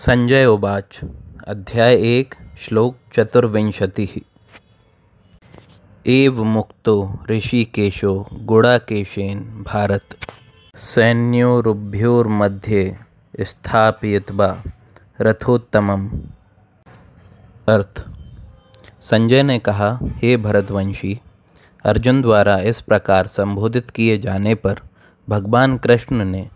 संजय उवाच अध्याय एक श्लोक चतुर्विंशति एव मुक्तो ऋषिकेशो गुड़ाकेशेन भारत सैन्योरुभ्योर्मध्ये स्थापय रथोत्तम अर्थ संजय ने कहा हे भरतवंशी अर्जुन द्वारा इस प्रकार संबोधित किए जाने पर भगवान कृष्ण ने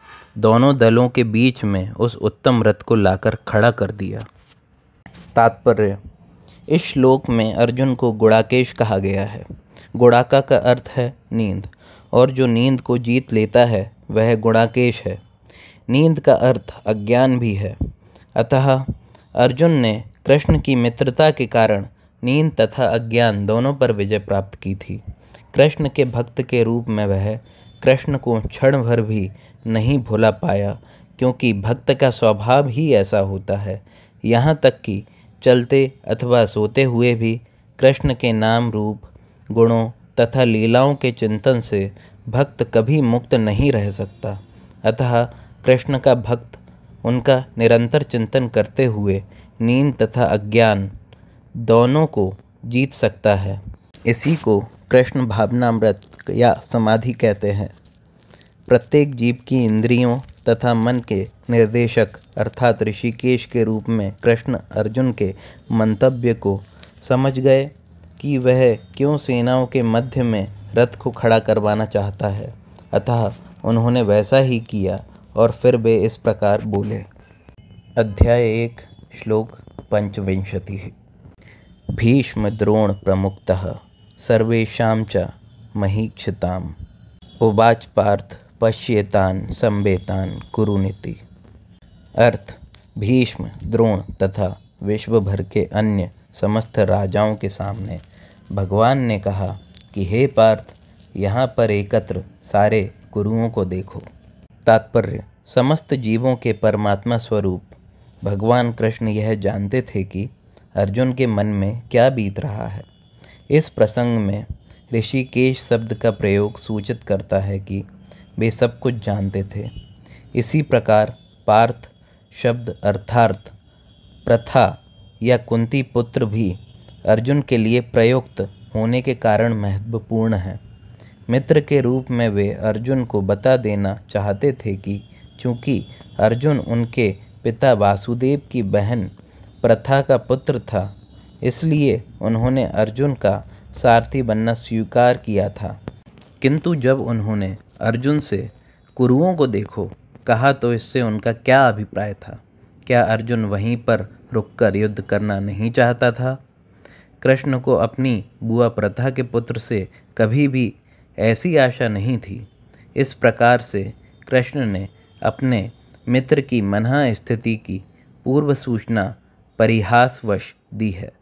दोनों दलों के बीच में उस उत्तम रथ को लाकर खड़ा कर दिया तात्पर्य इस श्लोक में अर्जुन को गुड़ाकेश कहा गया है गुड़ाका का अर्थ है नींद और जो नींद को जीत लेता है वह गुड़ाकेश है नींद का अर्थ अज्ञान भी है अतः अर्जुन ने कृष्ण की मित्रता के कारण नींद तथा अज्ञान दोनों पर विजय प्राप्त की थी कृष्ण के भक्त के रूप में वह कृष्ण को क्षण भर भी नहीं भुला पाया क्योंकि भक्त का स्वभाव ही ऐसा होता है यहाँ तक कि चलते अथवा सोते हुए भी कृष्ण के नाम रूप गुणों तथा लीलाओं के चिंतन से भक्त कभी मुक्त नहीं रह सकता अतः कृष्ण का भक्त उनका निरंतर चिंतन करते हुए नींद तथा अज्ञान दोनों को जीत सकता है इसी को कृष्ण भावनामृत या समाधि कहते हैं प्रत्येक जीव की इंद्रियों तथा मन के निर्देशक अर्थात ऋषिकेश के रूप में कृष्ण अर्जुन के मंतव्य को समझ गए कि वह क्यों सेनाओं के मध्य में रथ को खड़ा करवाना चाहता है अतः उन्होंने वैसा ही किया और फिर वे इस प्रकार बोले अध्याय एक श्लोक पंचविंशति भीष्म द्रोण प्रमुखतः सर्वेशा च महीक्षताम उबाच पार्थ पश्येतान संबेतान कुरुनीति अर्थ भीष्म द्रोण तथा विश्व भर के अन्य समस्त राजाओं के सामने भगवान ने कहा कि हे पार्थ यहाँ पर एकत्र सारे गुरुओं को देखो तात्पर्य समस्त जीवों के परमात्मा स्वरूप भगवान कृष्ण यह जानते थे कि अर्जुन के मन में क्या बीत रहा है इस प्रसंग में ऋषिकेश शब्द का प्रयोग सूचित करता है कि वे सब कुछ जानते थे इसी प्रकार पार्थ शब्द अर्थार्थ प्रथा या कुंती पुत्र भी अर्जुन के लिए प्रयुक्त होने के कारण महत्वपूर्ण है मित्र के रूप में वे अर्जुन को बता देना चाहते थे कि चूँकि अर्जुन उनके पिता वासुदेव की बहन प्रथा का पुत्र था इसलिए उन्होंने अर्जुन का सारथी बनना स्वीकार किया था किंतु जब उन्होंने अर्जुन से कुरुओं को देखो कहा तो इससे उनका क्या अभिप्राय था क्या अर्जुन वहीं पर रुककर युद्ध करना नहीं चाहता था कृष्ण को अपनी बुआ प्रथा के पुत्र से कभी भी ऐसी आशा नहीं थी इस प्रकार से कृष्ण ने अपने मित्र की मनहा स्थिति की पूर्व सूचना परिहासवश दी है